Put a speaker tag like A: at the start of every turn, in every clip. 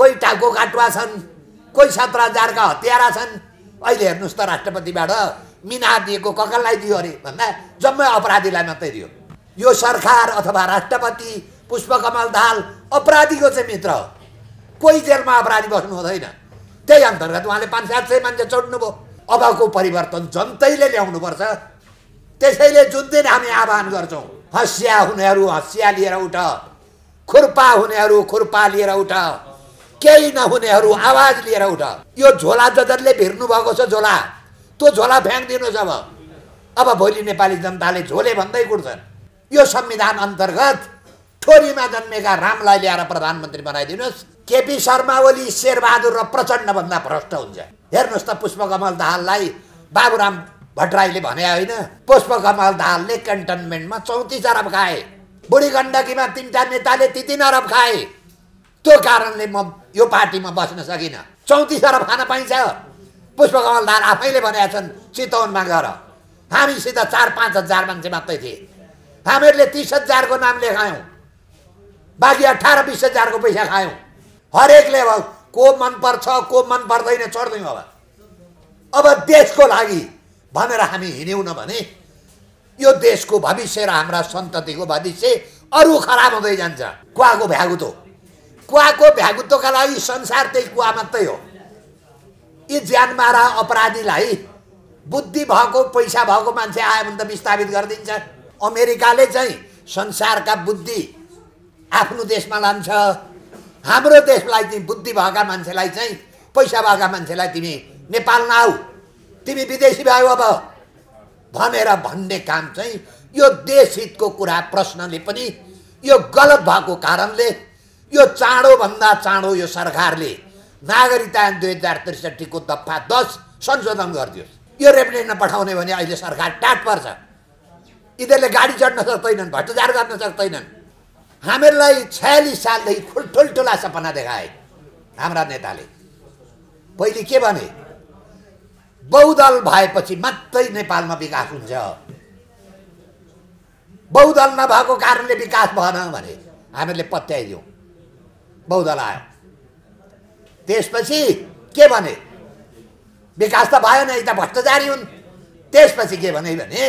A: कोही टाउको काटुवा छन् कोही सत्र हजारका हतियारा छन् अहिले हेर्नुहोस् त राष्ट्रपतिबाट मिना दिएको ककललाई दियो अरे भन्दा जम्मै अपराधीलाई मात्रै दियो यो सरकार अथवा राष्ट्रपति पुष्पकमल दाहाल अपराधीको चाहिँ मित्र हो कोही जेलमा अपराधी बस्नु हुँदैन त्यही अन्तर्गत उहाँले पाँच सात सय मान्छे चढ्नुभयो अबको परिवर्तन जनतैले ल्याउनुपर्छ त्यसैले जुन दिन हामी आह्वान गर्छौँ हँसिया हुनेहरू हँसिया लिएर उठ खुर्पा हुनेहरू खुर्पा लिएर उठ केही नहुनेहरू आवाज लिएर उठ यो झोला जसले भिर्नु भएको छ झोला त्यो झोला फ्याँकिदिनुहोस् अब अब भोलि नेपाली जनताले झोले भन्दै कुट्छन् यो संविधान अन्तर्गत ठोरीमा जन्मेका रामलाई ल्याएर प्रधानमन्त्री बनाइदिनुहोस् केपी शर्मा ओली शेरबहादुर र प्रचण्डभन्दा भ्रष्ट हुन्छ हेर्नुहोस् त पुष्पकमल दाहाललाई बाबुराम भट्टराईले भने होइन पुष्पकमल दाहालले कन्टोनमेन्टमा चौतिस अरब खाए बुढी गण्डकीमा तिनवटा नेताले तिन अरब खाए त्यो कारणले म यो पार्टीमा बस्न सकिनँ चौतिस अरब खान पाइन्छ पुष्पकमल दाल आफैले भनेका छन् चितवनमा गएर हामीसित चार पाँच हजार मान्छे मात्रै थिए हामीहरूले तिस हजारको नाम लेखायौँ बाँकी अठार बिस हजारको पैसा खायौँ हरेकले अब को मनपर्छ को मन पर्दैन छोड्दै अब अब देशको लागि भनेर हामी हिँड्यौँ न भने यो देशको भविष्य र हाम्रा सन्ततिको भविष्य अरू खराब हुँदै जान्छ कुवाको भ्यागुतो कुवाको भ्यागुत्वका लागि संसार त्यही कुवा मात्रै हो यी ज्यान मारा अपराधीलाई बुद्धि भएको पैसा भएको मान्छे आयो भने त विस्थापित गरिदिन्छ अमेरिकाले चाहिँ संसारका बुद्धि आफ्नो देशमा लान्छ हाम्रो देशलाई चाहिँ बुद्धि भएका मान्छेलाई चाहिँ पैसा भएका मान्छेलाई तिमी नेपाल नआऊ तिमी विदेशी भयो अब भनेर भन्ने काम चाहिँ यो देश हितको कुरा प्रश्नले पनि यो गलत भएको कारणले यो चाँडोभन्दा चाँडो यो सरकारले नागरिकता ऐन दुई हजार त्रिसठीको दफा दस संशोधन गरिदियोस् यो रेपिडेन्टमा पठाउने भने अहिले सरकार टाट पर्छ यिनीहरूले गाडी चढ्न सक्दैनन् भट्टजार गर्न सक्दैनन् हामीहरूलाई छयालिस सालदेखि ठुल सपना देखाए हाम्रा नेताले पहिले के भने बहुदल भएपछि मात्रै नेपालमा विकास हुन्छ बहुदल नभएको कारणले विकास भएन भने हामीहरूले पत्याइदियौँ बौद्धलाई आयो त्यसपछि के भने विकास त भएन यता भ्रष्टाचारी हुन् त्यसपछि के भने भने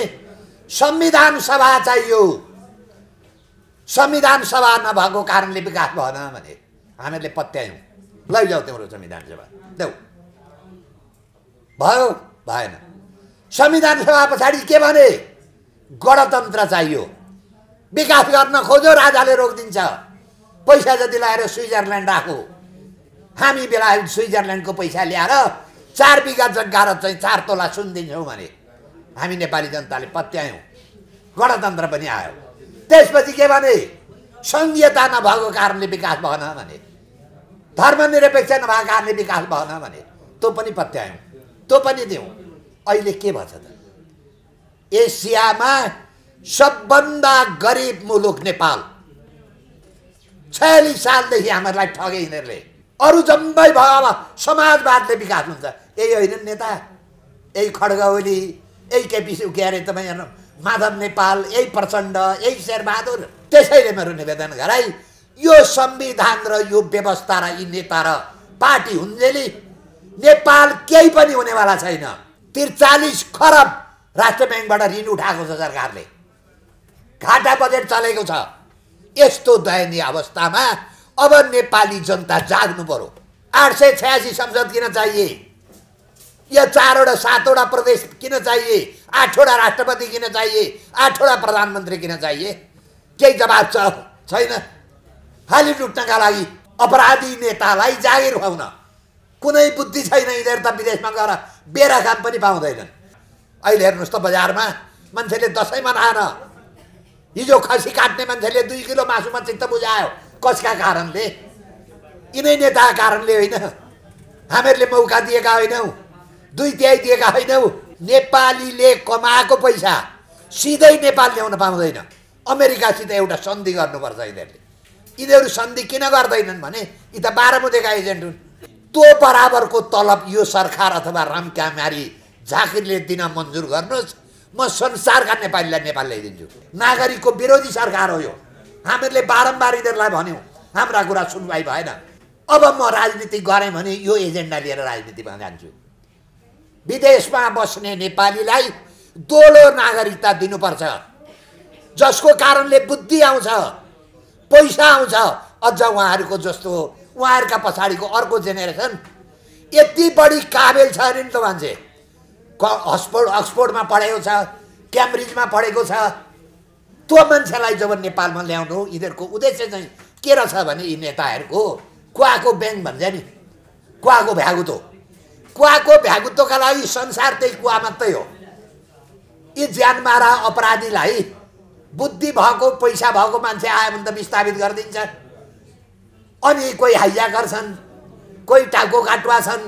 A: संविधान सभा चाहियो संविधान सभा नभएको कारणले विकास भएन भने हामीहरूले पत्यायौँ लैजाऊ तिम्रो संविधान सभा देऊ भयो भएन संविधान सभा पछाडि के भने गणतन्त्र चाहियो विकास गर्न खोज्यो राजाले रोकिदिन्छ पैसा जति लगाएर स्विजरल्यान्ड आएको हामी बेला स्विजरल्यान्डको पैसा ल्याएर चार बिघा जग्गा र चाहिँ चार तोला सुन दिन्छौँ भने हामी नेपाली जनताले पत्यायौँ गणतन्त्र पनि आयो त्यसपछि के भने सङ्घीयता नभएको कारणले विकास भएन भने धर्मनिरपेक्ष नभएको कारणले विकास भएन भने तँ पनि पत्यायौँ तँ पनि दिउँ अहिले के भन्छ त एसियामा सबभन्दा गरिब मुलुक नेपाल छयालिस सालदेखि हामीहरूलाई ठगे यिनीहरूले अरू जम्मै भयो अब समाजवादले विकास हुन्छ यही होइन नेता यही खड्ग ओली यही केपी के अरे तपाईँ हेर्नु माधव नेपाल यही प्रचण्ड यही शेरबहादुर त्यसैले मेरो निवेदन गराई यो संविधान र यो व्यवस्था र यी नेता र पार्टी हुन्जेली नेपाल केही पनि हुनेवाला छैन त्रिचालिस खरब राष्ट्र ब्याङ्कबाट ऋण उठाएको छ सरकारले घाटा बजेट चलेको छ यस्तो दयनीय अवस्थामा अब नेपाली जनता जाग्नु पर्यो आठ सय छयासी संसद किन चाहिए या चारवटा सातवटा प्रदेश किन चाहिए आठवटा राष्ट्रपति किन चाहिए आठवटा प्रधानमन्त्री किन चाहिए केही जवाब छैन खाली लुट्नका लागि अपराधी नेतालाई जागिर खुवाउन कुनै बुद्धि छैन यिनीहरू त विदेशमा गएर बेरा काम पनि पाउँदैनन् अहिले हेर्नुहोस् त बजारमा मान्छेले दसैँमा नआएर हिजो खसी काट्ने मान्छेले दुई किलो मासु मात्रै त बुझायो कसका कारणले यिनै नेताका कारणले होइन हामीहरूले मौका दिएका होइनौ दुई तिहाई दिएका होइनौ नेपालीले कमाएको पैसा सिधै नेपाल ल्याउन पाउँदैन अमेरिकासित एउटा सन्धि गर्नुपर्छ यिनीहरूले यिनीहरू सन्धि किन गर्दैनन् भने यी त बाह्र बुधेका एजेन्ट हुन् त्यो बराबरको तलब यो सरकार अथवा रामक्यामारी झाकिरले दिन मन्जुर गर्नुहोस् म संसारका नेपालीलाई नेपाल ल्याइदिन्छु नागरिकको विरोधी सरकार हो यो हामीहरूले बारम्बार यिनीहरूलाई भन्यौँ हाम्रा कुरा सुनवाई भएन अब म राजनीति गरेँ भने यो एजेन्डा लिएर राजनीतिमा जान्छु विदेशमा बस्ने नेपालीलाई दोलो नागरिकता दिनुपर्छ जसको कारणले बुद्धि आउँछ पैसा आउँछ अझ उहाँहरूको जस्तो उहाँहरूका पछाडिको अर्को जेनेरेसन यति बढी काबेल छ अरे नि त मान्छे हस्फोर्ड अक्सफोर्डमा पढेको छ क्याम्ब्रिजमा पढेको छ त्यो मान्छेलाई जब नेपालमा ल्याउनु यिनीहरूको उद्देश्य चाहिँ के रहेछ भने यी नेताहरूको कुवाको ब्याङ्क भन्छ नि कुवाको भ्यागुतो कुवाको भ्यागुतोका लागि संसार त्यही कुवा मात्रै हो यी मारा अपराधीलाई बुद्धि भएको पैसा भएको मान्छे आयो भने त विस्थापित गरिदिन्छ अनि कोही हाइया गर्छन् कोही टाको काटुवा छन्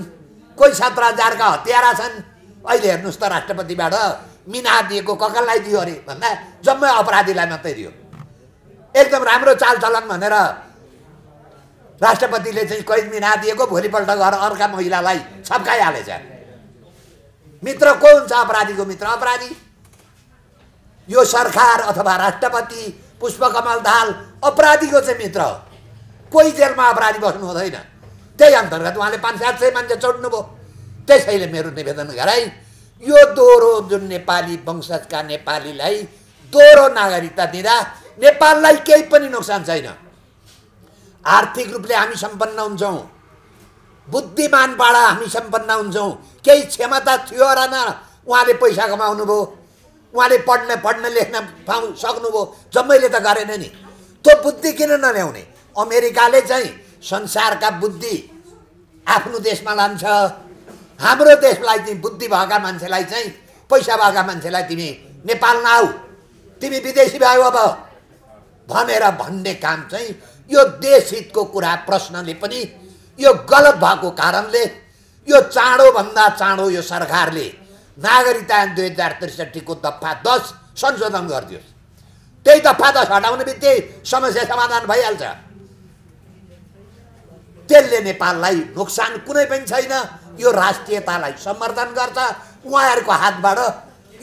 A: कोही सत्र हजारका हतियारा छन् अहिले हेर्नुहोस् त राष्ट्रपतिबाट मिना दिएको ककललाई दियो अरे भन्दा जम्मै अपराधीलाई मात्रै दियो एकदम राम्रो चलन भनेर राष्ट्रपतिले चाहिँ कैद मिना दिएको भोलिपल्ट गएर अर्का महिलालाई छप्काइहालेछ मित्र को हुन्छ अपराधीको मित्र अपराधी यो सरकार अथवा राष्ट्रपति पुष्पकमल दाल अपराधीको चाहिँ मित्र हो कोही जेलमा अपराधी बस्नु हुँदैन त्यही अन्तर्गत उहाँले पाँच सात सय मान्छे चोट्नुभयो त्यसैले मेरो निवेदन गराई यो दोहोरो जुन नेपाली वंशजका नेपालीलाई दोहोरो नागरिकता दिँदा नेपाललाई केही पनि नोक्सान छैन आर्थिक रूपले हामी सम्पन्न हुन्छौँ बुद्धिमानबाट हामी सम्पन्न हुन्छौँ केही क्षमता थियो र न उहाँले पैसा कमाउनु भयो उहाँले पढ्न पढ्न लेख्न पाउ सक्नुभयो जम्मैले त गरेन नि त्यो बुद्धि किन नल्याउने अमेरिकाले चाहिँ संसारका बुद्धि आफ्नो देशमा लान्छ हाम्रो देशलाई चाहिँ बुद्धि भएका मान्छेलाई चाहिँ पैसा भएका मान्छेलाई तिमी नेपाल नआऊ तिमी विदेशी भयो अब भनेर भन्ने काम चाहिँ यो देश हितको कुरा प्रश्नले पनि यो गलत भएको कारणले यो चाँडोभन्दा चाँडो यो सरकारले नागरिकता दुई हजार त्रिसठीको दफा दस संशोधन गरिदियोस् त्यही दफा दस हटाउने बित्तिकै समस्या समाधान भइहाल्छ त्यसले नेपाललाई नोक्सान कुनै पनि छैन यो राष्ट्रियतालाई समर्थन गर्छ उहाँहरूको हातबाट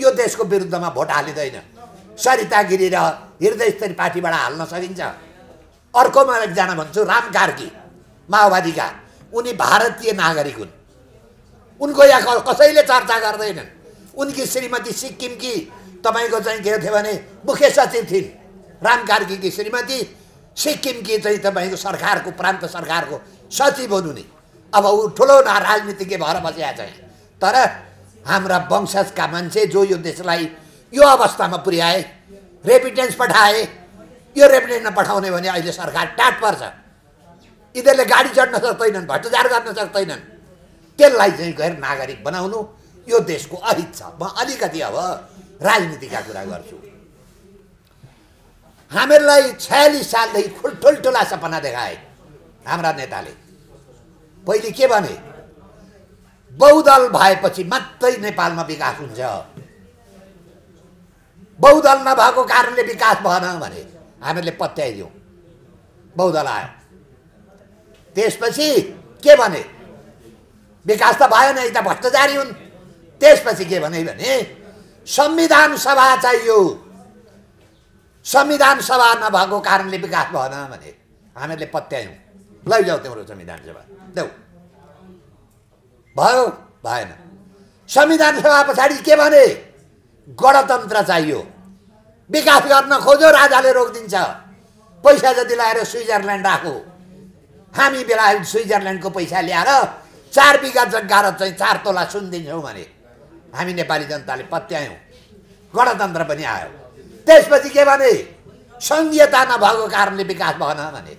A: यो देशको विरुद्धमा भोट हालिँदैन सरिता गिरी र हृदय स्तरी पार्टीबाट हाल्न सकिन्छ अर्को म एकजना भन्छु राम कार्की माओवादीका उनी भारतीय नागरिक हुन् उनको यहाँ कसैले चर्चा गर्दैनन् उनकी श्रीमती सिक्किमकी तपाईँको चाहिँ के थियो भने मुख्य सचिव थिइन् राम कार्कीकी श्रीमती सिक्किमकी चाहिँ तपाईँको सरकारको प्रान्त सरकारको सचिव हुनु नि अब ऊ ठुलो राजनीतिज्ञ भएर बसिया छ तर हाम्रा वंशजका मान्छे जो यो देशलाई यो अवस्थामा पुर्याए रेपिटेन्स पठाए यो रेपिटेन्स पठाउने भने अहिले सरकार टाट पर्छ यिनीहरूले गाडी चढ्न सक्दैनन् भ्रष्टाचार गर्न सक्दैनन् त्यसलाई चाहिँ गैर नागरिक बनाउनु यो देशको अहित छ म अलिकति अब राजनीतिका कुरा गर्छु हामीहरूलाई छयालिस सालदेखि ठुल्ठुल्ठुला सपना देखाए हाम्रा नेताले पहिले के भने बहुदल भएपछि मात्रै नेपालमा विकास हुन्छ बहुदल नभएको कारणले विकास भएन भने हामीले पत्याइदिउँ बहुदल आयो त्यसपछि के भने विकास त भएन यता भ्रष्टाचारी हुन् त्यसपछि के भने भने संविधान सभा चाहियो संविधान सभा नभएको कारणले विकास भएन भने हामीले पत्यायौँ लैजाऊ जाऊ तिम्रो संविधान सभा देऊ भयो भएन संविधान सभा पछाडि के भने गणतन्त्र चाहियो विकास गर्न खोज्यो राजाले रोकिदिन्छ पैसा जति लगाएर स्विजरल्यान्ड राखो हामी बेला स्विजरल्यान्डको पैसा ल्याएर चार बिघा जग्गा र चाहिँ चार तोला सुन दिन्छौँ भने हामी नेपाली जनताले पत्यायौँ गणतन्त्र पनि आयो त्यसपछि के भने सङ्घीयता नभएको कारणले विकास भएन भने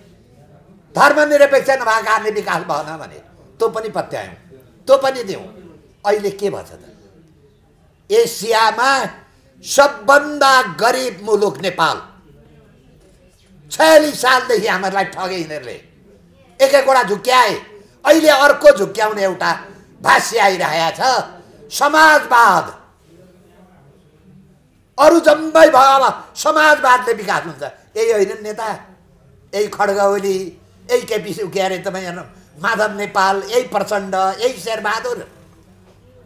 A: धर्मनिरपेक्ष नभएको कारणले विकास भएन भने तँ पनि पत्यायौँ तँ पनि दिउँ अहिले के भन्छ त एसियामा सबभन्दा गरिब मुलुक नेपाल छयालिस सालदेखि हामीहरूलाई ठगे यिनीहरूले एक एकवटा झुक्क्याए अहिले अर्को झुक्क्याउने एउटा भाष्य आइरहेको छ समाजवाद अरू जम्मै भयो अब समाजवादले विकास हुन्छ यही होइन नेता यही खड्ग ओली यही केपी के अरे तपाईँ हेर्नु माधव नेपाल यही प्रचण्ड यही शेरबहादुर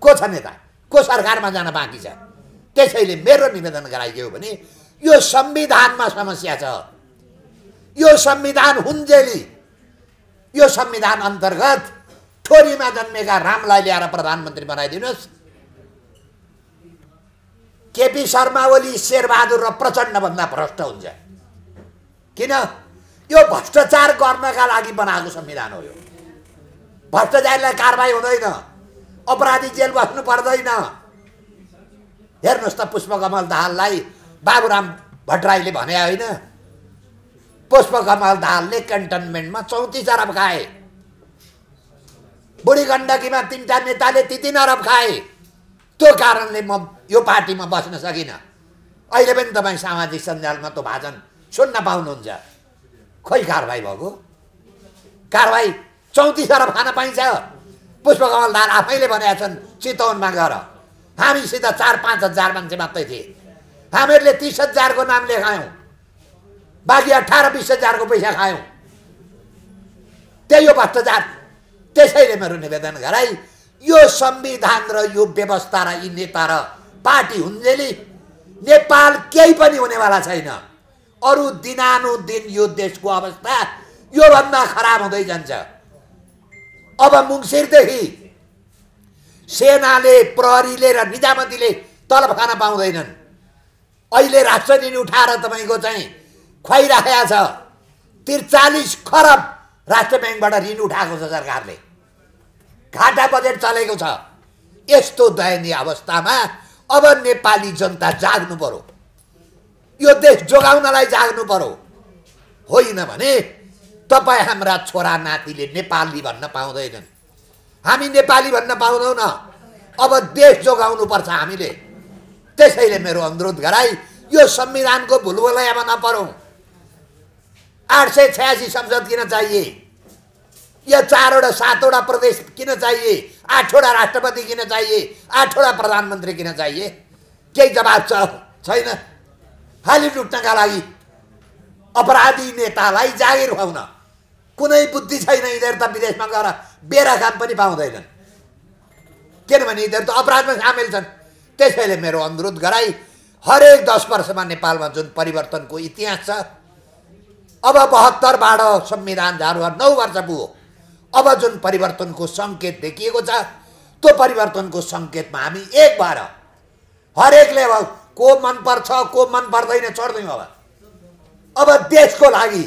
A: को छ नेता को सरकारमा जान बाँकी छ त्यसैले मेरो निवेदन गराइदियो भने यो संविधानमा समस्या छ यो संविधान हुन्जेली यो संविधान अन्तर्गत थोरीमा जन्मेका रामलाई ल्याएर प्रधानमन्त्री बनाइदिनुहोस् केपी शर्मा ओली शेरबहादुर र प्रचण्डभन्दा भ्रष्ट हुन्छ किन यो भ्रष्टाचार गर्नका लागि बनाएको संविधान हो यो भ्रष्टाचारलाई कारवाही हुँदैन अपराधी जेल बस्नु पर्दैन हेर्नुहोस् त पुष्पकमल दाहाललाई बाबुराम भट्टराईले भने होइन पुष्पकमल दाहालले कन्टोनमेन्टमा चौतिस अरब खाए बुढी गण्डकीमा तिनवटा नेताले ती तिन अरब खाए त्यो कारणले म यो पार्टीमा बस्न सकिनँ अहिले पनि तपाईँ सामाजिक सञ्जालमा त्यो भाषण सुन्न पाउनुहुन्छ खै कारवाही भएको कारवाही चौतिस अरब खान पाइन्छ पुष्पकमल दाल आफैले भनेका छन् चितवनमा गएर हामीसित चार पाँच हजार मान्छे मात्रै थिए हामीहरूले तिस हजारको नाम लेखायौँ बाँकी अठार बिस हजारको पैसा खायौँ त्यही हो भ्रष्टाचार त्यसैले मेरो निवेदन गराई यो संविधान र यो व्यवस्था र यी नेता र पार्टी हुन्जेली नेपाल केही पनि हुनेवाला छैन अरू दिनानुदिन यो देशको अवस्था योभन्दा खराब हुँदै जान्छ अब मुङसिरदेखि सेनाले प्रहरीले र निजामतीले तलब खान पाउँदैनन् अहिले राष्ट्र ऋण उठाएर तपाईँको चाहिँ खुवाइराखेको छ त्रिचालिस खरब राष्ट्र ब्याङ्कबाट ऋण उठाएको छ सरकारले घाटा बजेट चलेको छ यस्तो दयनीय अवस्थामा अब नेपाली जनता जाग्नु पर्यो यो देश जोगाउनलाई जाग्नु पर्यो होइन भने तपाईँ हाम्रा छोरा नातिले नेपाली भन्न पाउँदैनन् हामी नेपाली भन्न पाउँदैनौँ न अब देश जोगाउनु पर्छ हामीले त्यसैले मेरो अनुरोध गराई यो संविधानको भुलबुलयामा नपरौँ आठ सय छयासी संसद किन चाहिए यो चारवटा सातवटा प्रदेश किन चाहिए आठवटा राष्ट्रपति किन चाहिए आठवटा प्रधानमन्त्री किन चाहिए केही जवाब छ छैन फाली लुट्नका लागि अपराधी नेतालाई जागिर खुवाउन कुनै बुद्धि छैन यिनीहरू त विदेशमा गएर बेरा काम पनि पाउँदैनन् किनभने यिनीहरू त अपराधमा सामेल छन् त्यसैले मेरो अनुरोध गराई हरेक दस वर्षमा नेपालमा जुन परिवर्तनको इतिहास छ अब बहत्तरबाट संविधान झारुवा नौ वर्ष पुग्यो अब जुन परिवर्तनको सङ्केत देखिएको छ त्यो परिवर्तनको सङ्केतमा हामी एक भएर हरेक लेभल को मनपर्छ को मन पर्दैन चढ्दैनौँ अब अब देशको लागि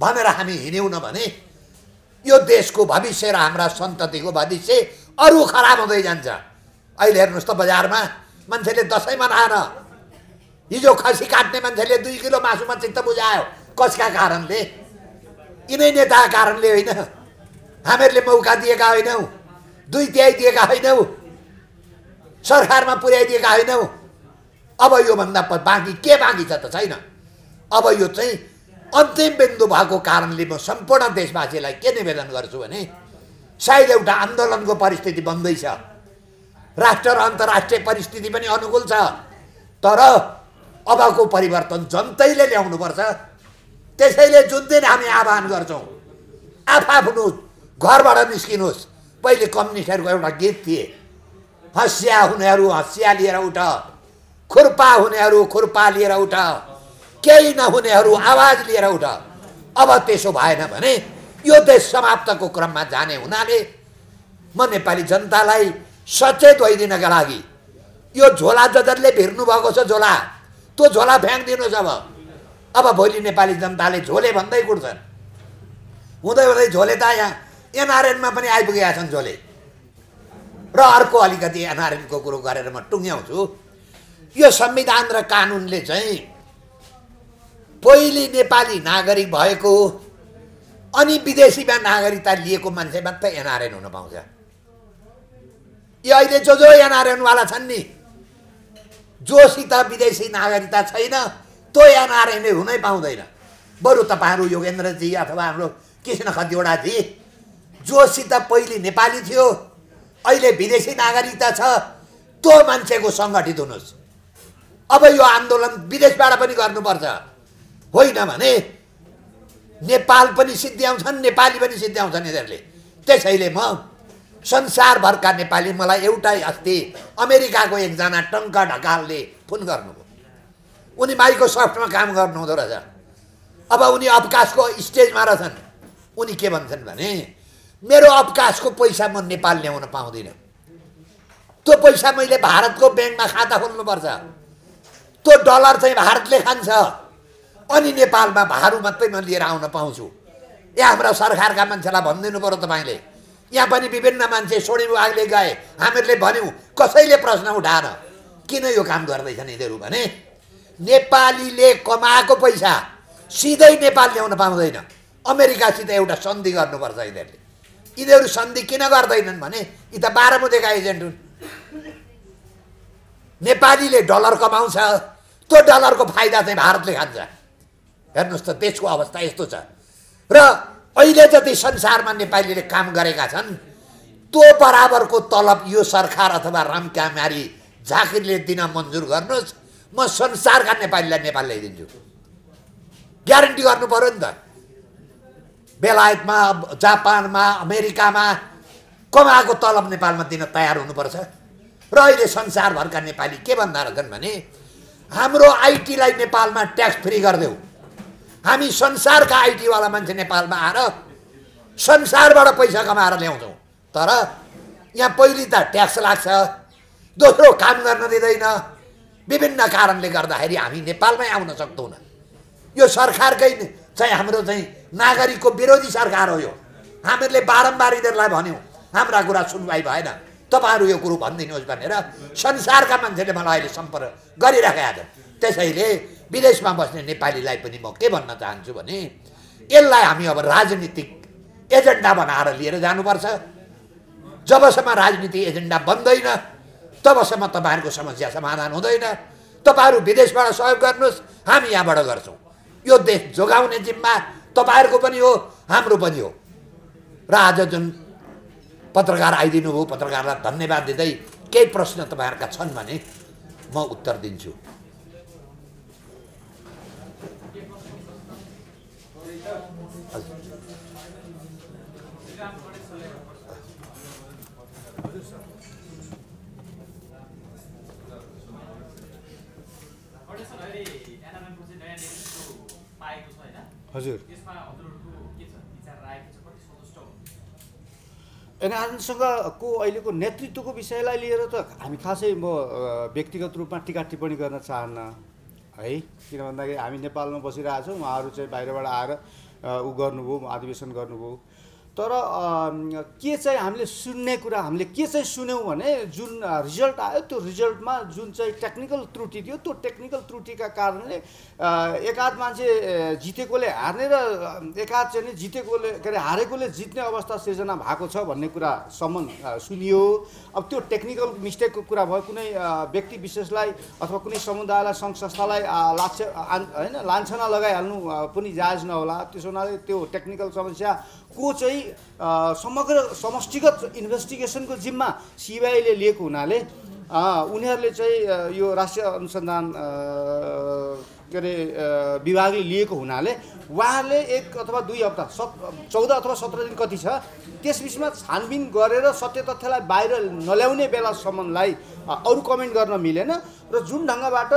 A: भनेर हामी हिँड्यौँ न भने यो देशको भविष्य र हाम्रा सन्ततिको भविष्य अरू खराब हुँदै जान्छ अहिले हेर्नुहोस् त बजारमा मान्छेले दसैँ मनाएर हिजो खसी काट्ने मान्छेले दुई किलो मासुमा चित्त बुझायो कसका कारणले यिनै नेताका कारणले होइन हामीहरूले मौका दिएका होइनौँ दुई त्याइदिएका होइनौँ सरकारमा पुर्याइदिएका होइनौँ अब योभन्दा बाँकी के बाँकी छ त छैन अब यो चाहिँ अन्तिम बिन्दु भएको कारणले म सम्पूर्ण देशवासीलाई के निवेदन गर्छु भने सायद एउटा आन्दोलनको परिस्थिति बन्दैछ राष्ट्र र अन्तर्राष्ट्रिय परिस्थिति पनि अनुकूल छ तर अबको परिवर्तन जनतैले ल्याउनुपर्छ त्यसैले जुन दिन हामी आह्वान गर्छौँ आफ्नो घरबाट निस्किनुहोस् पहिले कम्युनिस्टहरूको एउटा गीत थिए हँसिया हुनेहरू हँसिया लिएर उठ खुर्पा हुनेहरू खुर्पा लिएर उठ केही नहुनेहरू आवाज लिएर उठ अब त्यसो भएन भने यो देश समाप्तको क्रममा जाने हुनाले म नेपाली जनतालाई सचेत भइदिनका लागि यो झोला जसले भिर्नु भएको छ झोला त्यो झोला फ्याँकिदिनुहोस् अब अब भोलि नेपाली जनताले झोले भन्दै कुट्छन् हुँदै हुँदै झोले त यहाँ एनआरएनमा पनि आइपुगेका छन् झोले र अर्को अलिकति एनआरएनको कुरो गरेर म टुङ्ग्याउँछु यो संविधान र कानुनले चाहिँ पहिले नेपाली नागरिक भएको अनि विदेशीमा नागरिकता लिएको मान्छे मात्रै एनआरएन हुन पाउँछ यो अहिले जो जो एनआरएनवाला छन् नि जोसित विदेशी नागरिकता छैन त्यो एनआरएनले हुनै पाउँदैन बरु तपाईँहरू योगेन्द्रजी अथवा हाम्रो कृष्ण खतिवडाजी जोसित पहिले नेपाली थियो अहिले विदेशी नागरिकता छ त्यो मान्छेको सङ्गठित हुनुहोस् अब यो आन्दोलन विदेशबाट पनि गर्नुपर्छ होइन भने नेपाल पनि सिद्ध्याउँछन् नेपाली पनि सिद्ध्याउँछन् यिनीहरूले त्यसैले म संसारभरका नेपाली मलाई एउटै अस्ति अमेरिकाको एकजना टङ्क ढकालले फोन गर्नुभयो उनी माइक्रोसफ्टमा काम गर्नुहुँदो रहेछ अब उनी अवकाशको स्टेजमा रहेछन् उनी के भन्छन् भने मेरो अवकाशको पैसा म नेपाल ल्याउन पाउँदिनँ त्यो पैसा मैले भारतको ब्याङ्कमा खाता खोल्नुपर्छ त्यो डलर चाहिँ भारतले खान्छ अनि नेपालमा भारू मात्रै म लिएर आउन पाउँछु यहाँ हाम्रो सरकारका मान्छेलाई भनिदिनु पर्यो तपाईँले यहाँ पनि विभिन्न मान्छे विभागले गए हामीहरूले भन्यौँ कसैले प्रश्न उठाएन किन यो काम गर्दैछन् यिनीहरू भने नेपालीले कमाएको पैसा सिधै नेपाल ल्याउन पाउँदैन अमेरिकासित एउटा सन्धि गर्नुपर्छ यिनीहरूले यिनीहरू सन्धि किन गर्दैनन् भने यी त बाह्र बुधेका एजेन्ट हुन् नेपालीले डलर कमाउँछ त्यो डलरको फाइदा चाहिँ भारतले खान्छ हेर्नुहोस् त देशको अवस्था यस्तो छ र अहिले जति संसारमा नेपालीले काम गरेका छन् त्यो बराबरको तलब यो सरकार अथवा रामकामारी झाँक्रीले दिन मन्जुर गर्नुहोस् म संसारका नेपालीलाई नेपाल ल्याइदिन्छु ग्यारेन्टी गर्नु पऱ्यो नि त बेलायतमा जापानमा अमेरिकामा कमाएको तलब नेपालमा दिन तयार हुनुपर्छ र अहिले संसारभरका नेपाली के भन्दा रहेछन् भने हाम्रो आइटीलाई नेपालमा ट्याक्स फ्री गरिदेऊ हामी संसारका आइटीवाला मान्छे नेपालमा आएर संसारबाट पैसा कमाएर ल्याउँछौँ तर यहाँ पहिले त ट्याक्स लाग्छ दोस्रो काम गर्न दिँदैन विभिन्न कारणले गर्दाखेरि हामी नेपालमै आउन सक्दैनौँ यो सरकारकै चाहिँ हाम्रो चाहिँ नागरिकको विरोधी सरकार हो यो हामीहरूले बारम्बार यिनीहरूलाई भन्यौँ हाम्रा कुरा सुनवाई भएन तपाईँहरू यो कुरो भनिदिनुहोस् भनेर संसारका मान्छेले मलाई अहिले सम्पर्क गरिराखेका छन् त्यसैले विदेशमा बस्ने नेपालीलाई पनि म के भन्न चाहन्छु भने यसलाई हामी अब राजनीतिक एजेन्डा बनाएर लिएर जानुपर्छ जबसम्म राजनीति एजेन्डा बन्दैन तबसम्म तपाईँहरूको समस्या समाधान हुँदैन तपाईँहरू विदेशबाट सहयोग गर्नुहोस् हामी यहाँबाट गर्छौँ यो देश जोगाउने जिम्मा तपाईँहरूको पनि हो हाम्रो पनि हो र आज जुन पत्रकार आइदिनु हो पत्रकारलाई धन्यवाद दिँदै केही प्रश्न तपाईँहरूका छन् भने म उत्तर दिन्छु
B: हजुर एनआरएनसँगको अहिलेको नेतृत्वको विषयलाई लिएर त हामी खासै म व्यक्तिगत रूपमा टिका टिप्पणी गर्न चाहन्न है किन भन्दाखेरि हामी नेपालमा बसिरहेछौँ उहाँहरू चाहिँ बाहिरबाट आएर ऊ गर्नुभयो आधिवेशन गर्नुभयो तर के चाहिँ हामीले सुन्ने कुरा हामीले के चाहिँ सुन्यौँ भने जुन रिजल्ट आयो त्यो रिजल्टमा जुन चाहिँ टेक्निकल त्रुटि थियो त्यो टेक्निकल त्रुटिका कारणले एकाध मान्छे जितेकोले हार्ने र एकाध चाहिँ जितेकोले के अरे हारेकोले जित्ने अवस्था सिर्जना भएको छ भन्ने कुरासम्म सुनियो अब त्यो टेक्निकल मिस्टेकको कुरा भयो कुनै व्यक्ति विशेषलाई अथवा कुनै समुदायलाई सङ्घ संस्थालाई लाछ होइन लान्छना लगाइहाल्नु पनि जायज नहोला त्यसो हुनाले त्यो टेक्निकल समस्या को चाहिँ समग्र समष्टिगत इन्भेस्टिगेसनको जिम्मा सिबिआईले लिएको हुनाले उनीहरूले चाहिँ यो राष्ट्रिय अनुसन्धान के अरे विभागले लिएको हुनाले उहाँहरूले एक अथवा दुई हप्ता सत् चौध अथवा सत्र दिन कति छ त्यस बिचमा छानबिन गरेर सत्य तथ्यलाई बाहिर नल्याउने बेलासम्मलाई अरू कमेन्ट गर्न मिलेन र जुन ढङ्गबाट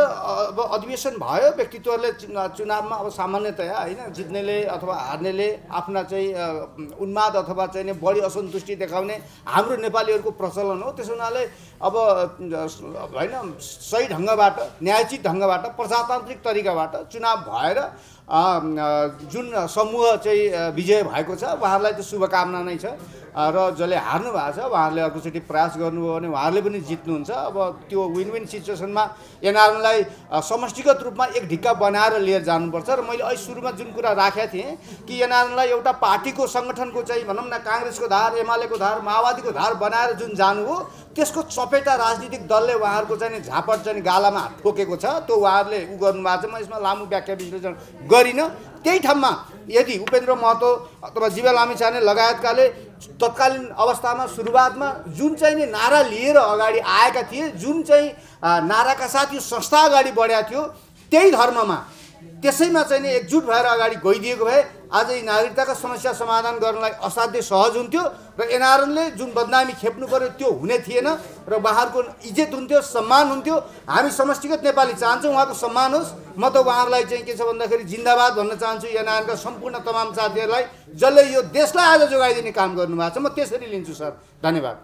B: अब अधिवेशन भयो व्यक्तित्वहरूले चुनावमा अब सामान्यतया होइन जित्नेले अथवा हार्नेले आफ्ना चाहिँ उन्माद अथवा चाहिँ नि बढी असन्तुष्टि देखाउने हाम्रो नेपालीहरूको प्रचलन हो त्यस हुनाले अब होइन सही ढङ्गबाट न्यायचित ढङ्गबाट प्रजातान्त्रिक तरिकाबाट चुनाव भएर जुन समूह चाहिँ विजय भएको छ उहाँहरूलाई त शुभकामना नै छ र जसले हार्नु भएको छ उहाँहरूले अर्कोचोटि प्रयास गर्नुभयो भने उहाँहरूले पनि जित्नुहुन्छ अब त्यो विन विन सिचुएसनमा एनआरएनलाई समष्टिगत रूपमा एक ढिक्का बनाएर लिएर जानुपर्छ र मैले अहिले सुरुमा जुन कुरा राखेको थिएँ कि एनआरएनलाई एउटा पार्टीको सङ्गठनको चाहिँ भनौँ न काङ्ग्रेसको धार एमालेको धार माओवादीको धार बनाएर जुन जानु हो त्यसको चपेटा राजनीतिक दलले उहाँहरूको चाहिँ झापट चाहिँ गालामा हात ठोकेको छ त्यो उहाँहरूले उ गर्नुभएको छ म यसमा लामो व्याख्या विश्लेषण गरिनँ त्यही ठाउँमा यदि उपेन्द्र महतो अथवा जीवा लामिछाने लगायतकाले तत्कालीन अवस्थामा सुरुवातमा जुन चाहिँ नि नारा लिएर अगाडि आएका थिए जुन चाहिँ नाराका साथ यो संस्था अगाडि बढेको थियो त्यही धर्ममा त्यसैमा चाहिँ नि एकजुट भएर अगाडि गइदिएको भए आज यी नागरिकताका समस्या समाधान गर्नलाई असाध्य सहज हुन्थ्यो र एनआरएनले जुन बदनामी खेप्नु पऱ्यो त्यो हुने थिएन र उहाँहरूको इज्जत हुन्थ्यो सम्मान हुन्थ्यो हामी समष्टिगत नेपाली चाहन्छौँ उहाँको सम्मान होस् म त उहाँहरूलाई चाहिँ के छ भन्दाखेरि जिन्दाबाद भन्न चाहन्छु एनआरएनका सम्पूर्ण तमाम साथीहरूलाई जसले यो देशलाई आज जोगाइदिने काम गर्नुभएको छ म त्यसरी लिन्छु सर धन्यवाद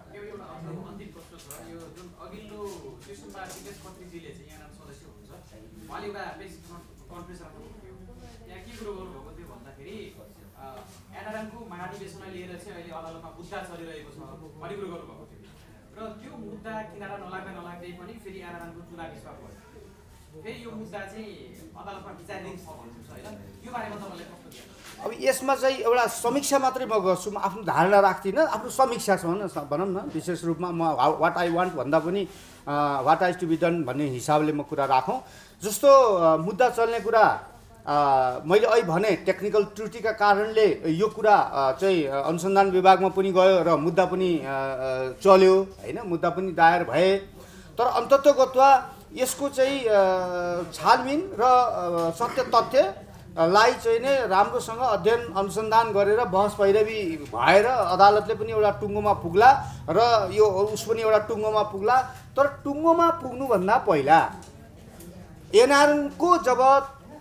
B: हरिबुल गर्नुभएको थियो र त्यो मुद्दा किनारा नलाग्दा नलाग्दै पनि फेरि आरआरको चुला विश्वा भयो फेरि यो मुद्दा चाहिँ अदालतमा विचारिन्छ भन्नुहुन्छ होइन यो बारेमा तपाईँलाई कस्तो अब यसमा चाहिँ एउटा समीक्षा मात्रै म गर्छु म आफ्नो धारणा राख्दिनँ आफ्नो समीक्षा छ भनौँ न विशेष रूपमा म वाट आई वान्ट भन्दा पनि what I to be done भन्ने हिसाबले म कुरा राखौँ जस्तो मुद्दा चल्ने कुरा मैले अहिले भने टेक्निकल त्रुटिका कारणले यो कुरा चाहिँ अनुसन्धान विभागमा पनि गयो र मुद्दा पनि चल्यो होइन मुद्दा पनि दायर भए तर अन्तत्वगत यसको चाहिँ छानबिन र सत्य तथ्यलाई चाहिँ नै राम्रोसँग अध्ययन अनुसन्धान गरेर बहस भैरवी भएर अदालतले पनि एउटा टुङ्गोमा पुग्ला र यो उस पनि एउटा टुङ्गोमा पुग्ला तर टुङ्गोमा पुग्नुभन्दा पहिला एनआरएनको जब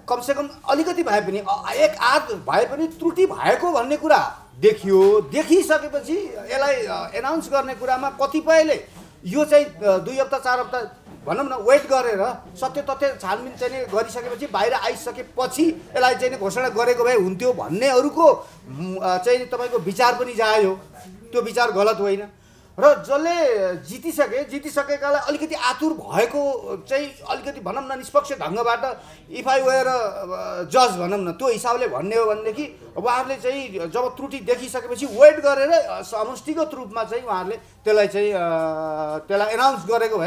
B: कमसेकम अलिकति भए पनि एक आध भए पनि त्रुटि भएको भन्ने कुरा देखियो देखिसकेपछि यसलाई एनाउन्स गर्ने कुरामा कतिपयले यो चाहिँ दुई हप्ता चार हप्ता भनौँ न वेट गरेर सत्य तथ्य छानबिन चाहिँ गरिसकेपछि बाहिर आइसकेपछि यसलाई चाहिँ घोषणा गरेको भए हुन्थ्यो भन्नेहरूको चाहिँ तपाईँको विचार पनि जायो त्यो विचार गलत होइन र जसले जितिसके जितिसकेकालाई अलिकति आतुर भएको चाहिँ अलिकति भनौँ न निष्पक्ष ढङ्गबाट इफआई वेर वेयर जज भनौँ न त्यो हिसाबले भन्ने हो भनेदेखि उहाँहरूले चाहिँ जब त्रुटि देखिसकेपछि वेट गरेर समष्टिगत रूपमा चाहिँ उहाँहरूले त्यसलाई चाहिँ त्यसलाई एनाउन्स गरेको भए